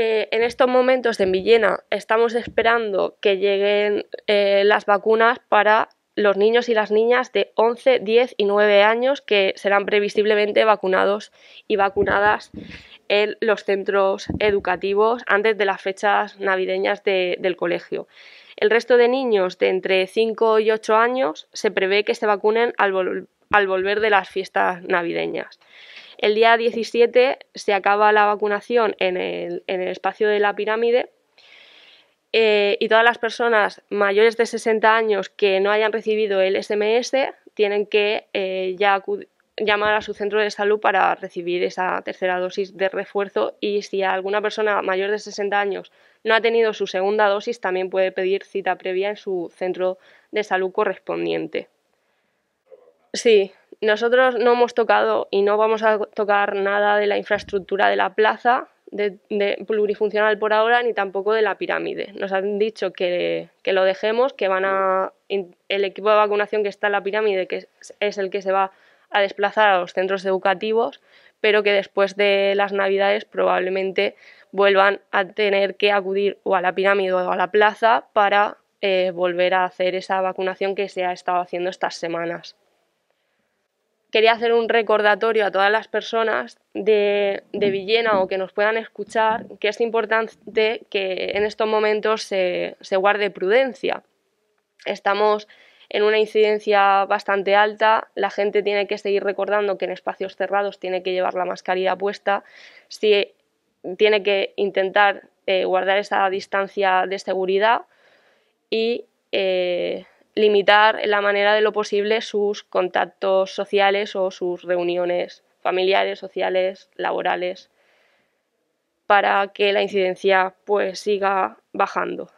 Eh, en estos momentos en Villena estamos esperando que lleguen eh, las vacunas para los niños y las niñas de 11, 10 y 9 años que serán previsiblemente vacunados y vacunadas en los centros educativos antes de las fechas navideñas del colegio. El resto de niños de entre 5 y 8 años se prevé que se vacunen al, volver de las fiestas navideñas. El día 17 se acaba la vacunación en el, espacio de la pirámide eh, y todas las personas mayores de 60 años que no hayan recibido el SMS tienen que eh, ya acudir llamar a su centro de salud para recibir esa tercera dosis de refuerzo y si alguna persona mayor de 60 años no ha tenido su segunda dosis, también puede pedir cita previa en su centro de salud correspondiente. Sí, nosotros no hemos tocado y no vamos a tocar nada de la infraestructura de la plaza de, plurifuncional por ahora ni tampoco de la pirámide. Nos han dicho que, lo dejemos, que van a el equipo de vacunación que está en la pirámide, que es el que se va a desplazar a los centros educativos, pero que después de las Navidades probablemente vuelvan a tener que acudir o a la pirámide o a la plaza para eh, volver a hacer esa vacunación que se ha estado haciendo estas semanas. Quería hacer un recordatorio a todas las personas de, Villena o que nos puedan escuchar que es importante que en estos momentos se, se guarde prudencia. Estamos en una incidencia bastante alta, la gente tiene que seguir recordando que en espacios cerrados tiene que llevar la mascarilla puesta, tiene que intentar eh, guardar esa distancia de seguridad y eh, limitar en la manera de lo posible sus contactos sociales o sus reuniones familiares, sociales, laborales, para que la incidencia pues, siga bajando.